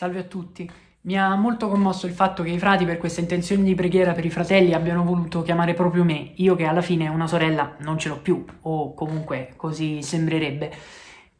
Salve a tutti. Mi ha molto commosso il fatto che i frati per questa intenzione di preghiera per i fratelli abbiano voluto chiamare proprio me, io che alla fine una sorella non ce l'ho più, o comunque così sembrerebbe.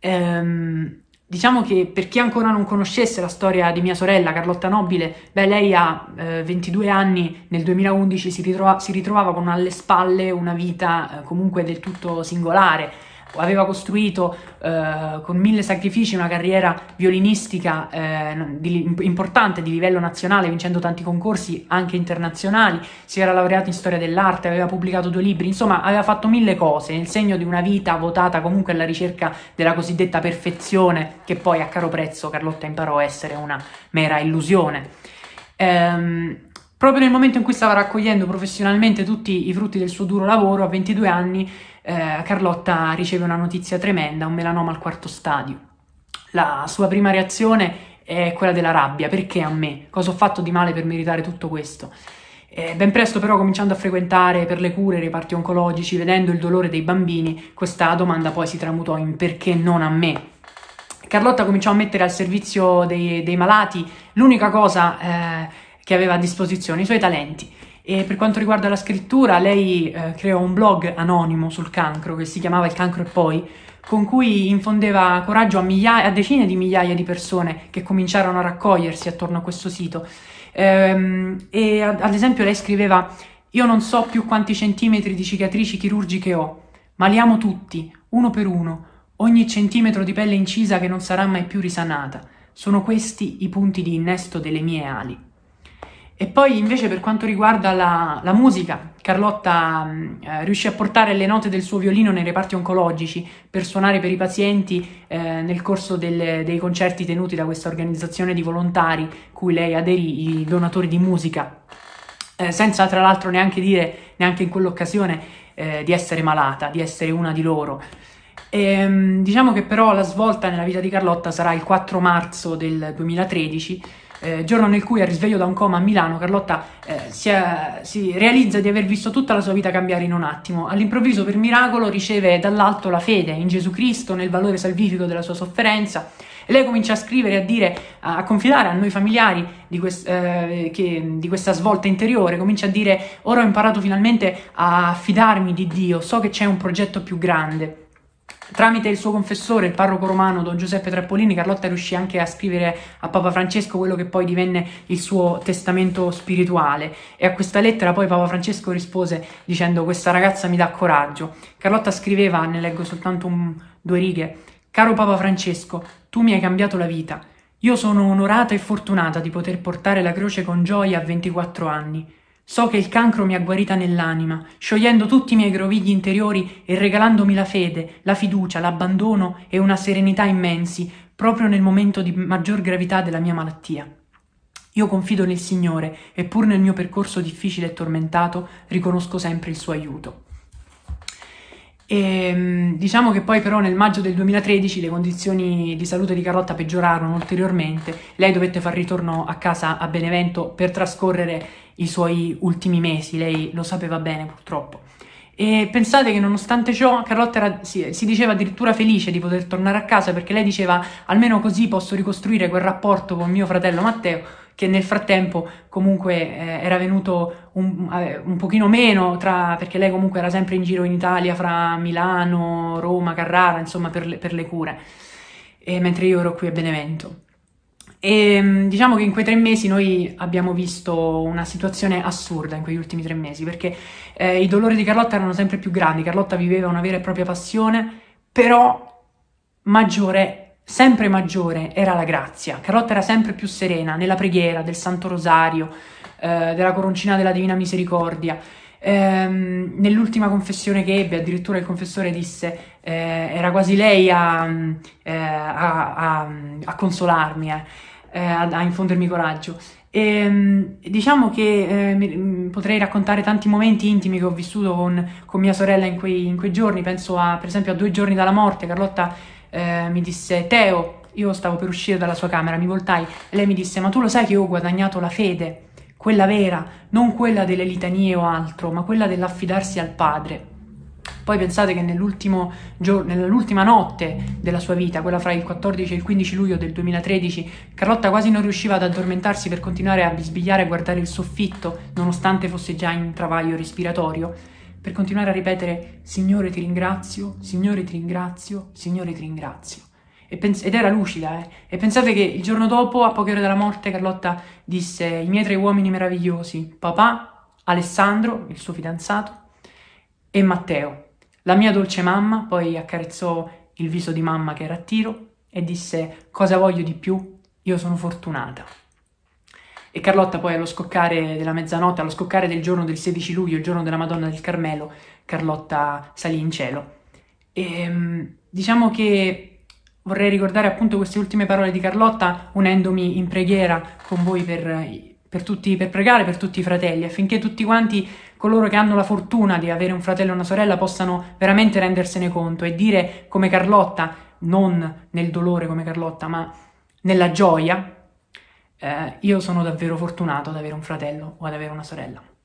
Ehm, diciamo che per chi ancora non conoscesse la storia di mia sorella Carlotta Nobile, beh, lei ha eh, 22 anni, nel 2011 si, ritrova, si, ritrovava con alle spalle una vita eh, comunque del tutto singolare aveva costruito eh, con mille sacrifici una carriera violinistica eh, di, importante di livello nazionale, vincendo tanti concorsi anche internazionali, si era laureato in storia dell'arte, aveva pubblicato due libri, insomma aveva fatto mille cose nel segno di una vita votata comunque alla ricerca della cosiddetta perfezione, che poi a caro prezzo Carlotta imparò a essere una mera illusione. Ehm, Proprio nel momento in cui stava raccogliendo professionalmente tutti i frutti del suo duro lavoro, a 22 anni, eh, Carlotta riceve una notizia tremenda, un melanoma al quarto stadio. La sua prima reazione è quella della rabbia, perché a me? Cosa ho fatto di male per meritare tutto questo? Eh, ben presto però, cominciando a frequentare per le cure i reparti oncologici, vedendo il dolore dei bambini, questa domanda poi si tramutò in perché non a me? Carlotta cominciò a mettere al servizio dei, dei malati l'unica cosa... Eh, che aveva a disposizione, i suoi talenti. E per quanto riguarda la scrittura, lei eh, creò un blog anonimo sul cancro che si chiamava Il cancro e poi, con cui infondeva coraggio a, migliaia, a decine di migliaia di persone che cominciarono a raccogliersi attorno a questo sito. Ehm, e ad esempio lei scriveva: Io non so più quanti centimetri di cicatrici chirurgiche ho, ma li amo tutti, uno per uno, ogni centimetro di pelle incisa che non sarà mai più risanata. Sono questi i punti di innesto delle mie ali. E poi invece per quanto riguarda la, la musica, Carlotta mm, eh, riuscì a portare le note del suo violino nei reparti oncologici per suonare per i pazienti eh, nel corso del, dei concerti tenuti da questa organizzazione di volontari cui lei aderì, i donatori di musica, eh, senza tra l'altro neanche dire, neanche in quell'occasione, eh, di essere malata, di essere una di loro. E, ehm, diciamo che però la svolta nella vita di Carlotta sarà il 4 marzo del 2013 eh, giorno nel cui, a risveglio da un coma a Milano, Carlotta eh, si, è, si, realizza di aver visto tutta la sua vita cambiare in un attimo. All'improvviso, per miracolo, riceve dall'alto la fede in Gesù Cristo, nel valore salvifico della sua sofferenza. E lei comincia a scrivere, a dire, a, a confidare a noi familiari di, quest, eh, che, di questa svolta interiore. Comincia a dire: Ora ho imparato finalmente a fidarmi di Dio, so che c'è un progetto più grande. Tramite il suo confessore, il parroco romano Don Giuseppe Trappolini, Carlotta riuscì anche a scrivere a Papa Francesco quello che poi divenne il suo testamento spirituale e a questa lettera poi Papa Francesco rispose dicendo questa ragazza mi dà coraggio. Carlotta scriveva, ne leggo soltanto un, due righe, Caro Papa Francesco, tu mi hai cambiato la vita. Io sono onorata e fortunata di poter portare la croce con gioia a 24 anni. So che il cancro mi ha guarita nell'anima, sciogliendo tutti i miei grovigli interiori e regalandomi la fede, la fiducia, l'abbandono e una serenità immensi, proprio nel momento di maggior gravità della mia malattia. Io confido nel Signore e pur nel mio percorso difficile e tormentato riconosco sempre il suo aiuto. E, ehm, diciamo che poi però nel maggio del 2013 le condizioni di salute di Carlotta peggiorarono ulteriormente, lei dovette far ritorno a casa a Benevento per trascorrere i suoi ultimi mesi, lei lo sapeva bene purtroppo. E pensate che nonostante ciò Carlotta era, si, si, diceva addirittura felice di poter tornare a casa perché lei diceva almeno così posso ricostruire quel rapporto con mio fratello Matteo che nel frattempo comunque eh, era venuto un, un, pochino meno, tra, perché lei comunque era sempre in giro in Italia, fra Milano, Roma, Carrara, insomma per le, per le cure, e, mentre io ero qui a Benevento. E mm, diciamo che in quei tre mesi noi abbiamo visto una situazione assurda in quegli ultimi tre mesi, perché eh, i dolori di Carlotta erano sempre più grandi, Carlotta viveva una vera e propria passione, però maggiore Sempre maggiore era la grazia, Carlotta era sempre più serena nella preghiera del Santo Rosario, eh, della coroncina della Divina Misericordia. Ehm, nell'ultima confessione che ebbe, addirittura il confessore disse: eh, Era quasi lei a, eh, a, a, a consolarmi, eh, eh, a, infondermi coraggio. E, ehm, diciamo che eh, mm, potrei raccontare tanti momenti intimi che ho vissuto con, con mia sorella in quei, in quei giorni. Penso, per esempio, a due giorni dalla morte, Carlotta eh, mi disse Teo, io stavo per uscire dalla sua camera, mi voltai e lei mi disse ma tu lo sai che io ho guadagnato la fede, quella vera, non quella delle litanie o altro, ma quella dell'affidarsi al Padre. Poi pensate che nell'ultimo giorno, nell'ultima notte della sua vita, quella fra il 14 e il 15 luglio del 2013, Carlotta quasi non riusciva ad addormentarsi per continuare a bisbigliare e guardare il soffitto, nonostante fosse già in travaglio respiratorio per continuare a ripetere Signore ti ringrazio, Signore ti ringrazio, Signore ti ringrazio. Ed era lucida, eh? E pensate che il giorno dopo, a poche ore dalla morte, Carlotta disse i miei tre uomini meravigliosi, papà, Alessandro, il suo fidanzato, e Matteo. La mia dolce mamma poi accarezzò il viso di mamma che era a tiro e disse cosa voglio di più, io sono fortunata e Carlotta poi allo scoccare della mezzanotte, allo scoccare del giorno del 16 luglio, il giorno della Madonna del Carmelo, Carlotta salì in cielo. E, ehm, diciamo che vorrei ricordare appunto queste ultime parole di Carlotta unendomi in preghiera con voi per, per, tutti, per pregare per tutti i fratelli, affinché tutti quanti coloro che hanno la fortuna di avere un fratello e una sorella possano veramente rendersene conto e dire come Carlotta, non nel dolore come Carlotta, ma nella gioia, eh, io sono davvero fortunato ad avere un fratello o ad avere una sorella.